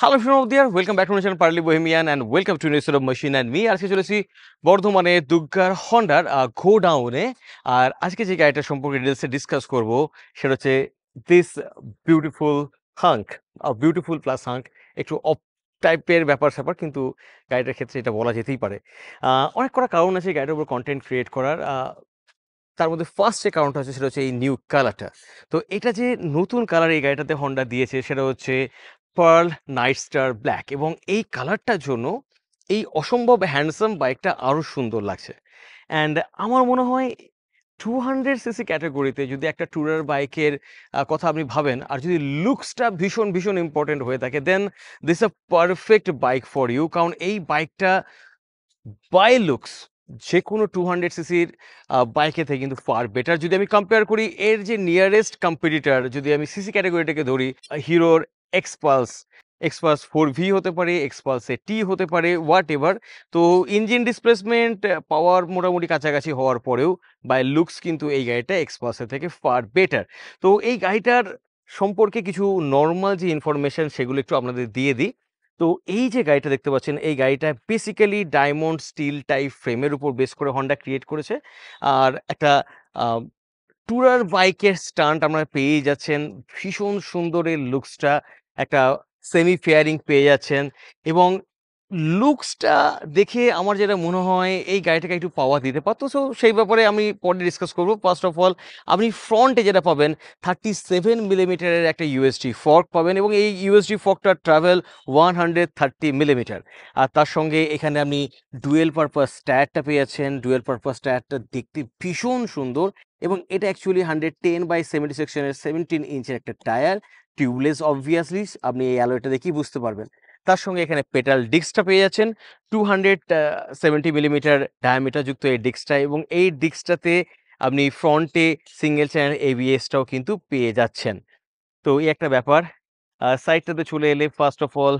Hello friend of dear welcome back to nation পার্লি Bohemian and welcome to nation of machine and me আজকে চলেছি বর্ধমানে দুর্গার হন্ডার ডাউনে আর আজকে যে গাড়িটা সম্পর্কে ডিটেলসে ডিসকাস করবো সেটা হচ্ছে this beautiful hunk beautiful plus hunk একটু অপ টাইপের ব্যাপার স্যাপার কিন্তু গাড়িটার ক্ষেত্রে এটা বলা যেতেই পারে অনেক কটা কারণ আছে গাড়িটার উপর কন্টেন্ট ক্রিয়েট করার তার মধ্যে ফার্স্ট যে কারণটা হচ্ছে সেটা হচ্ছে এই নিউ কালারটা তো এটা যে নতুন কালার এই গাড়িটাতে হন্ডা দিয়েছে সেটা হচ্ছে পার্ল নাইট স্টার ব্ল্যাক এবং এই কালারটার জন্য এই অসম্ভব হ্যান্ডসাম বাইকটা আরও সুন্দর লাগছে অ্যান্ড আমার মনে হয় টু হান্ড্রেড সিসি ক্যাটাগরিতে যদি একটা ট্যুরার বাইকের কথা আপনি ভাবেন আর যদি লুকসটা ভীষণ ভীষণ ইম্পর্টেন্ট হয়ে থাকে then this a perfect bike for you কারণ এই বাইকটা বাই লুকস যে কোনো টু হান্ড্রেড সিসির বাইকে থেকে কিন্তু ফার বেটার যদি আমি কম্পেয়ার করি এর যে নিয়ারেস্ট কম্পিটিটার যদি আমি সিসি ক্যাটাগরিটাকে ধরি হিরোর এক্সপালস এক্সপালস ফোর ভি হতে পারে এক্সপালসে টি হতে পারে হোয়াট এভার তো ইঞ্জিন ডিসপ্লেসমেন্ট পাওয়ার মোটামুটি কাছাকাছি হওয়ার পরেও বাই লুকস কিন্তু এই গাড়িটা এক্সপালসের থেকে ফার বেটার তো এই গাড়িটার সম্পর্কে কিছু নর্মাল যে ইনফরমেশান সেগুলো একটু আপনাদের দিয়ে দিই তো এই যে গাড়িটা দেখতে পাচ্ছেন এই গাড়িটা বেসিক্যালি ডায়মন্ড স্টিল টাইপ ফ্রেমের উপর বেস করে হন্ডা ক্রিয়েট করেছে আর একটা ট্যুরার বাইকের স্টান্ট আপনারা পেয়ে যাচ্ছেন ভীষণ সুন্দর লুকসটা একটা সেমি ফেয়ারিং পেয়ে যাচ্ছেন এবং লুকসটা দেখে আমার যেটা মনে হয় এই গাড়িটাকে একটু পাওয়া দিতে পারতো সো সেই ব্যাপারে আমি পরে ডিসকাস করবো ফার্স্ট অফ অল আপনি ফ্রন্টে যেটা পাবেন থার্টি সেভেন মিলিমিটারের একটা ইউএসডি ফর্ক পাবেন এবং এই ইউএসডি ফর্কটা travel one hundred thirty millimetre আর তার সঙ্গে এখানে আপনি ডুয়েল পারপাস টায়ারটা পেয়ে যাচ্ছেন ডুয়েল পারপাস টায়ারটা দেখতে ভীষণ সুন্দর এবং এটা actually hundred ten by seventy সেকশনের সেভেন্টিন ইঞ্চের একটা টায়ার টিউবলেস অবভিয়াসলি আপনি এই অ্যালোয়েটা দেখেই বুঝতে পারবেন তার সঙ্গে এখানে পেটাল ডিস্কটা পেয়ে যাচ্ছেন টু হান্ড্রেড সেভেন্টি মিলিমিটার ডায়ামিটারযুক্ত এই ডিস্কটা এবং এই ডিস্কটাতে আপনি ফ্রন্টে সিঙ্গেল চ্যানেল এবিএসটাও কিন্তু পেয়ে যাচ্ছেন তো এই একটা ব্যাপার সাইডটাতে চলে এলে ফার্স্ট অফ অল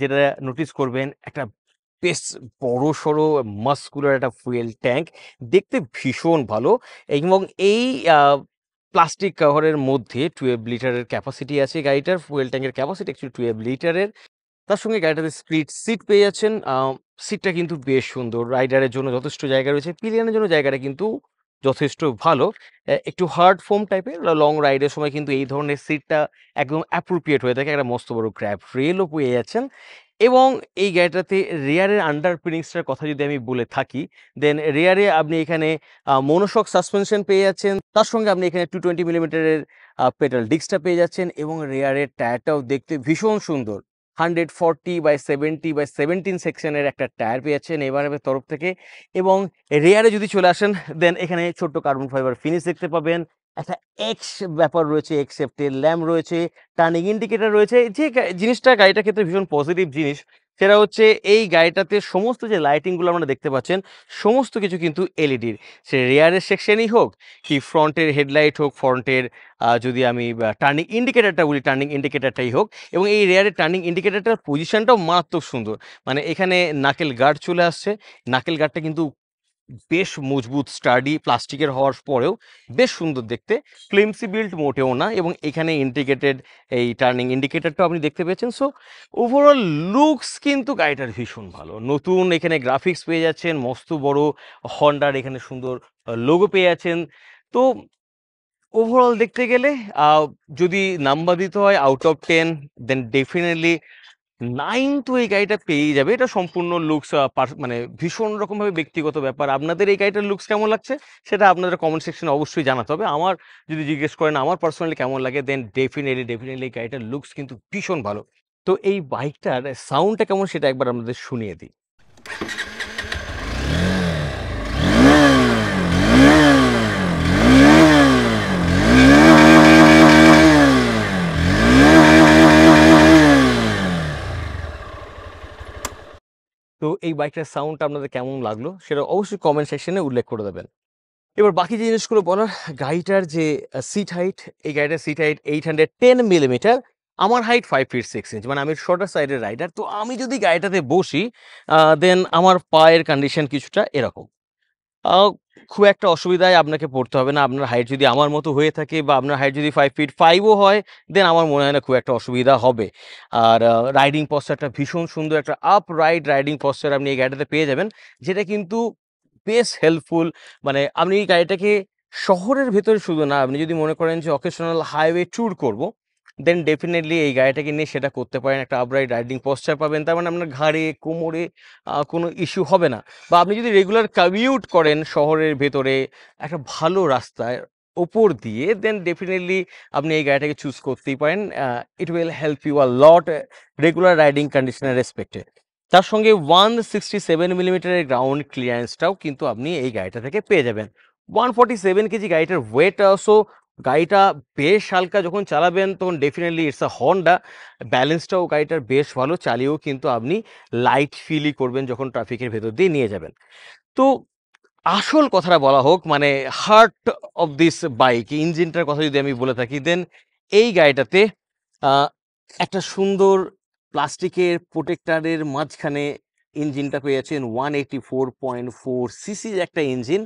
যেটা নোটিস করবেন একটা বেশ বড় সড়ো মাস্কুলার একটা ফুয়েল ট্যাঙ্ক দেখতে ভীষণ ভালো এবং এই প্লাস্টিক কভারের মধ্যে টুয়েলভ লিটারের ক্যাপাসিটি আছে গাড়িটার ফুয়েল ট্যাঙ্কের ক্যাপাসিটি একচুয়ালি টুয়েলভ লিটারের তার সঙ্গে গাড়িটাতে স্প্লিট সিট পেয়ে যাচ্ছেন সিটটা কিন্তু বেশ সুন্দর রাইডারের জন্য যথেষ্ট জায়গা রয়েছে পিলিয়ানের জন্য জায়গাটা কিন্তু যথেষ্ট ভালো একটু হার্ড ফোম টাইপের লং রাইডের সময় কিন্তু এই ধরনের সিটটা একদম অ্যাপ্রোপ্রিয়েট হয়ে থাকে একটা মস্ত বড় ক্র্যাপ রেলও পেয়ে যাচ্ছেন এবং এই গাড়িটাতে রেয়ারের আন্ডার প্রিনিংসটার কথা যদি আমি বলে থাকি দেন রেয়ারে আপনি এখানে মনোশক সাসপেনশন পেয়ে যাচ্ছেন তার সঙ্গে আপনি এখানে টু টোয়েন্টি মিলিমিটারের পেট্রোল ডিস্কটা পেয়ে যাচ্ছেন এবং রেয়ারের টায়ারটাও দেখতে ভীষণ সুন্দর hundred forty by seventy by seventeen সেকশনের একটা টায়ার পেয়েছেন এবারের তরফ থেকে এবং রেয়ারে যদি চলে আসেন দেন এখানে ছোট্ট কার্বন ফাইবার ফিনিশ দেখতে পাবেন একটা এক্স ব্যাপার রয়েছে এক্স ল্যাম্প রয়েছে টার্নিং ইন্ডিকেটার রয়েছে যে জিনিসটা গাড়িটার ক্ষেত্রে ভীষণ পজিটিভ জিনিস সেটা হচ্ছে এই গাড়িটাতে সমস্ত যে লাইটিংগুলো আমরা দেখতে পাচ্ছেন সমস্ত কিছু কিন্তু এলইডির e সে রেয়ারের সেকশনই হোক কি ফ্রন্টের হেডলাইট হোক ফ্রন্টের যদি আমি টার্নিং ইন্ডিকেটারটা বলি টার্নিং ইন্ডিকেটারটাই হোক এবং এই রেয়ারের টার্নিং ইন্ডিকেটারটার পজিশানটাও মারাত্মক সুন্দর মানে এখানে নাকেল গার্ড চলে আসছে নাকেল গার্ডটা কিন্তু বেশ মজবুত স্টাডি প্লাস্টিকের হওয়ার পরেও বেশ সুন্দর দেখতে ফ্লিমসি বিল্ড মোটেও না এবং এখানে ইন্ডিকেটেড এই টার্নিং ইন্ডিকেটারটাও আপনি দেখতে পেয়েছেন সো ওভারঅল লুকস কিন্তু গাড়িটার ভীষণ ভালো নতুন এখানে গ্রাফিক্স পেয়ে যাচ্ছেন মস্ত বড় হন্ডার এখানে সুন্দর লোগো পেয়ে যাচ্ছেন তো ওভারঅল দেখতে গেলে যদি নাম্বার দিতে হয় out of ten then definitely nine তো এই গাড়িটা পেয়ে যাবে এটা সম্পূর্ণ লুকস মানে ভীষণ রকমভাবে ব্যক্তিগত ব্যাপার আপনাদের এই গাড়িটার লুকস কেমন লাগছে সেটা আপনাদের কমেন্ট সেকশনে অবশ্যই জানাতে হবে আমার যদি জিজ্ঞেস করেন আমার পার্সোনালি কেমন লাগে দেন ডেফিনেটলি ডেফিনেটলি এই গাড়িটার লুকস কিন্তু ভীষণ ভালো তো এই বাইকটার সাউন্ডটা কেমন সেটা একবার আপনাদের শুনিয়ে দিই এই বাইকটার সাউন্ডটা আপনাদের কেমন লাগলো সেটা অবশ্যই কমেন্ট সেকশনে উল্লেখ করে দেবেন এবার বাকি যে জিনিসগুলো বলার গাড়িটার যে সিট হাইট এই গাড়িটার seat height eight hundred ten millimetre আমার height five feet six inch মানে আমি শর্টার সাইডের রাইডার তো আমি যদি গাড়িটাতে বসি দেন আমার পায়ের কন্ডিশন কিছুটা এরকম খুব একটা অসুবিধায় আপনাকে পড়তে হবে না আপনার হাইট যদি আমার মতো হয়ে থাকে বা আপনার হাইট যদি ফাইভ ফিট ফাইভও হয় দেন আমার মনে হয় না খুব একটা অসুবিধা হবে আর রাইডিং পশ্চারটা ভীষণ সুন্দর একটা আপ রাইড রাইডিং পশ্চার আপনি এই গাড়িটাতে পেয়ে যাবেন যেটা কিন্তু বেশ হেল্পফুল মানে আপনি এই গাড়িটাকে শহরের ভেতরে শুধু না আপনি যদি মনে করেন যে অকেশনাল হাইওয়ে ট্যুর করব দেন ডেফিনেটলি এই গাড়িটাকে নিয়ে সেটা করতে পারেন একটা আপরাইট রাইডিং পশ্চার পাবেন তার মানে আপনার ঘাড়ে কোমরে কোনো ইস্যু হবে না বা আপনি যদি রেগুলার কমিউট করেন শহরের ভেতরে একটা ভালো রাস্তায় ওপর দিয়ে দেন ডেফিনেটলি আপনি এই গাড়িটাকে চুজ করতেই পারেন it will help you a lot regular riding কন্ডিশনের রেসপেক্টে তার সঙ্গে ওয়ান সিক্সটি সেভেন মিলিমিটারের গ্রাউন্ড ক্লিয়ারেন্সটাও কিন্তু আপনি এই গাড়িটা থেকে পেয়ে যাবেন ওয়ান ফর্টি সেভেন কেজি গাড়িটার ওয়েট অলসো গাড়িটা বেশ হালকা যখন চালাবেন তখন ডেফিনেটলি ইটস আ হন্ডা ব্যালেন্সটাও গাড়িটার বেশ ভালো চালিয়েও কিন্তু আপনি লাইট ফিলই করবেন যখন ট্রাফিকের ভেতর দিয়ে নিয়ে যাবেন তো আসল কথাটা বলা হোক মানে হার্ট অফ দিস বাইক ইঞ্জিনটার কথা যদি আমি বলে থাকি দেন এই গাড়িটাতে একটা সুন্দর প্লাস্টিকের প্রোটেক্টারের মাঝখানে ইঞ্জিনটা পেয়েছেন one eighty four point four সিসির একটা engine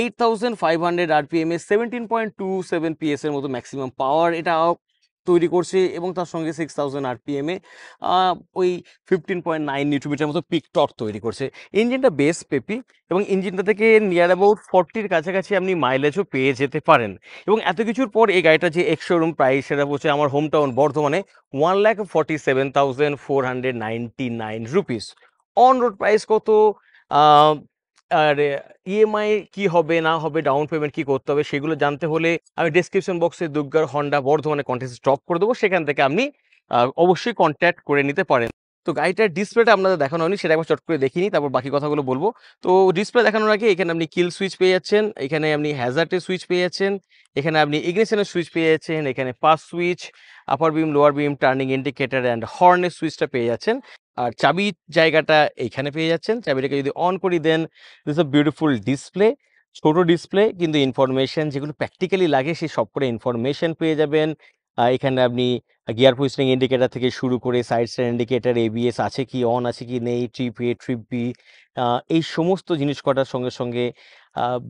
eight thousand five hundred RPM এ সেভেন্টিন পয়েন্ট টু সেভেন পিএসের মতো ম্যাক্সিমাম পাওয়ার এটা তৈরি করছে এবং তার সঙ্গে সিক্স থাউজেন্ড আরপিএমে ওই ফিফটিন পয়েন্ট নাইন নিউট্রোমিটার মতো পিক তৈরি করছে ইঞ্জিনটা বেশ পেপি এবং ইঞ্জিনটা থেকে নিয়ার অ্যাবাউট ফর্টির কাছাকাছি আপনি মাইলেজও পেয়ে যেতে পারেন এবং এত কিছুর পর এই গাড়িটা যে এক্স শোরুম প্রাইস সেটা হচ্ছে আমার হোম টাউন বর্ধমানে one lakh forty seven thousand four hundred ninety nine rupees on road price কত আর ইএমআই e কি হবে না হবে ডাউন পেমেন্ট কি করতে হবে সেগুলো জানতে হলে আমি ডিসক্রিপশন বক্সে দুর্গার হন্ডা বর্ধমানে কন্ট্যাক্ট স্টপ করে দেবো সেখান থেকে আপনি অবশ্যই কন্ট্যাক্ট করে নিতে পারেন তো গাড়িটার ডিসপ্লেটা আপনাদের দেখানো হয়নি সেটা একবার চট করে দেখিনি তারপর বাকি কথাগুলো বলবো তো ডিসপ্লে দেখানোর আগে এখানে আপনি কিল সুইচ পেয়ে যাচ্ছেন এখানে আপনি হ্যাজার্টের সুইচ পেয়ে যাচ্ছেন এখানে আপনি ইগনেশনের সুইচ পেয়ে যাচ্ছেন এখানে pass switch upper beam lower beam turning indicator and হর্নের সুইচটা পেয়ে যাচ্ছেন আর চাবি জায়গাটা এখানে পেয়ে যাচ্ছেন চাবিটাকে যদি অন করি then this a beautiful display ছোট ডিসপ্লে কিন্তু ইনফরমেশন যেগুলো প্র্যাকটিক্যালি লাগে সেই সব করে ইনফরমেশন পেয়ে যাবেন এখানে আপনি গিয়ার পজিশনিং ইন্ডিকেটার থেকে শুরু করে সাইড সাইড ইন্ডিকেটার এবিএস আছে কি অন আছে কি নেই ট্রিপ এ ট্রিপ বি এই সমস্ত জিনিস কটার সঙ্গে সঙ্গে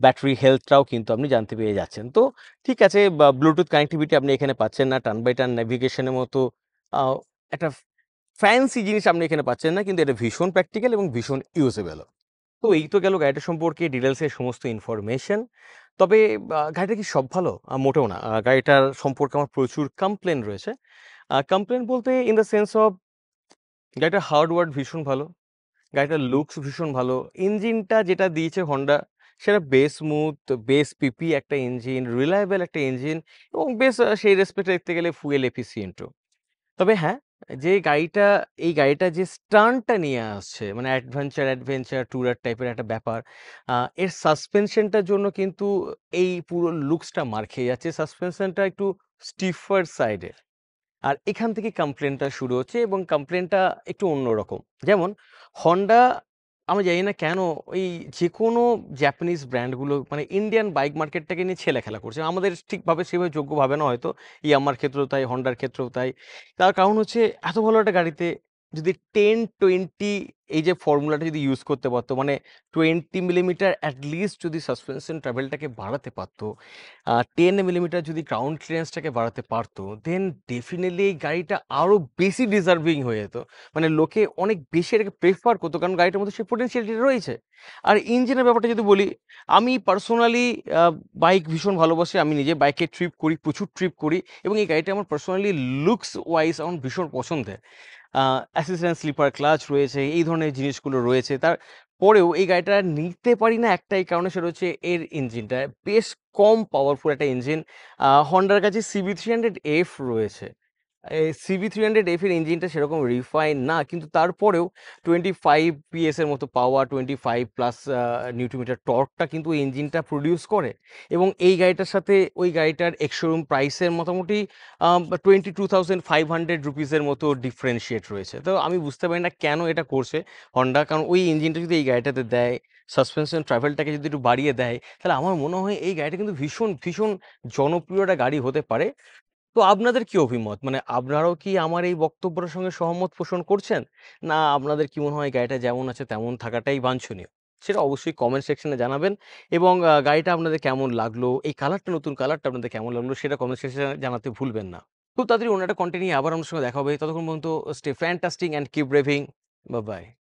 ব্যাটারি হেলথটাও কিন্তু আপনি জানতে পেরে যাচ্ছেন তো ঠিক আছে ব্লুটুথ কানেক্টিভিটি আপনি এখানে পাচ্ছেন না টান বাই টান ন্যাভিগেশনের মতো একটা ফ্যান্সি জিনিস আপনি এখানে পাচ্ছেন না কিন্তু এটা ভীষণ প্র্যাকটিক্যাল এবং ভীষণ ইউজেবেল তো এই তো গেল গাড়িটা সম্পর্কে ডিটেলসের সমস্ত ইনফরমেশন তবে গাড়িটা কি সব ভালো মোটেও না গাড়িটার সম্পর্কে আমার প্রচুর কমপ্লেন রয়েছে কমপ্লেন বলতে ইন দ্য সেন্স অফ গাড়িটার হার্ডওয়ার্ড ভীষণ ভালো গাড়িটার লুকস ভীষণ ভালো ইঞ্জিনটা যেটা দিয়েছে হন্ডা সেটা বেশ স্মুথ বেশ পিপি একটা ইঞ্জিন রিলায়েবল একটা ইঞ্জিন এবং বেশ সেই রেসপেক্টে দেখতে গেলে ফুয়েল এফিসিয়েন্টও তবে হ্যাঁ যে গাড়িটা এই গাড়িটা যে টার্নটা নিয়ে আসছে মানে অ্যাডভেঞ্চার অ্যাডভেঞ্চার ট্যুরার টাইপের একটা ব্যাপার এর সাসপেনশনটার জন্য কিন্তু এই পুরো লুকসটা মার খেয়ে যাচ্ছে সাসপেনশনটা একটু স্টিফার সাইডের আর এখান থেকে কমপ্লেনটা শুরু হচ্ছে এবং কমপ্লেনটা একটু অন্যরকম যেমন হন্ডা আমি জানি না কেন ওই যে কোনো জ্যাপানিজ ব্র্যান্ডগুলো মানে ইন্ডিয়ান বাইক মার্কেটটাকে নিয়ে ছেলে খেলা করছে আমাদের ঠিকভাবে সেভাবে যোগ্য ভাবে না হয়তো ইয়ামার ক্ষেত্রেও তাই হন্ডার ক্ষেত্রেও তাই তার কারণ হচ্ছে এত ভালো একটা গাড়িতে যদি টেন টোয়েন্টি এই যে ফর্মুলাটা যদি ইউজ করতে পারতো মানে টোয়েন্টি মিলিমিটার অ্যাটলিস্ট যদি সাসপেনশন ট্রাভেলটাকে বাড়াতে পারতো টেন মিলিমিটার যদি গ্রাউন্ড ক্লিয়ারেন্সটাকে বাড়াতে পারতো দেন ডেফিনেটলি এই গাড়িটা আরও বেশি ডিজার্ভিং হয়ে যেত মানে লোকে অনেক বেশি এটাকে প্রেফার করতো কারণ গাড়িটার মধ্যে সেই পোটেন্সিয়ালিটি রয়েছে আর ইঞ্জিনের ব্যাপারটা যদি বলি আমি পার্সোনালি বাইক ভীষণ ভালোবাসি আমি নিজে বাইকে ট্রিপ করি প্রচুর ট্রিপ করি এবং এই গাড়িটা আমার পার্সোনালি লুকস ওয়াইজ আমার ভীষণ পছন্দের অ্যাসিস্ট্যান্ট স্লিপার ক্লাচ রয়েছে এই ধরনের জিনিসগুলো রয়েছে তার পরেও এই গাড়িটা নিতে পারি না একটাই কারণে সেটা হচ্ছে এর ইঞ্জিনটা বেশ কম পাওয়ারফুল একটা ইঞ্জিন হন্ডার কাছে সিবি থ্রি হান্ড্রেড এফ রয়েছে সিবি থ্রি হান্ড্রেড এফ এর ইঞ্জিনটা সেরকম রিফাইন না কিন্তু তারপরেও টোয়েন্টি ফাইভ পিএস এর মতো power twenty five plus newton metre টর্কটা কিন্তু ওই ইঞ্জিনটা প্রডিউস করে এবং এই গাড়িটার সাথে ওই গাড়িটার এক্সোরুম প্রাইসের মোটামুটি twenty two thousand five hundred রুপিসের মতো ডিফারেন্সিয়েট রয়েছে তো আমি বুঝতে পারি না কেন এটা করছে হন্ডা কারণ ওই ইঞ্জিনটা যদি এই গাড়িটাতে দেয় সাসপেনশন ট্রাভেলটাকে যদি একটু বাড়িয়ে দেয় তাহলে আমার মনে হয় এই গাড়িটা কিন্তু ভীষণ ভীষণ জনপ্রিয় একটা গাড়ি হতে পারে তো আপনাদের কি অভিমত? মানে আপনারাও কি আমার এই বক্তব্যের সঙ্গে সহমত পোষণ করছেন? না আপনাদের কি মনে হয় গাড়িটা যেমন আছে তেমন থাকাটাই বাঞ্ছনীয়? সেটা অবশ্যই কমেন্ট সেকশনে জানাবেন এবং গাড়িটা আপনাদের কেমন লাগলো? এই কালারটা নতুন কালারটা আপনাদের কেমন লাগলো? সেটা কমেন্ট সেকশনে জানাতে ভুলবেন না। খুব তাড়াতাড়ি অন্য একটা কনটেন্ট নিয়ে আবার আপনার সঙ্গে দেখা হবে। ততক্ষণ পর্যন্ত stay fantastic and keep braving বা বাই-বাই।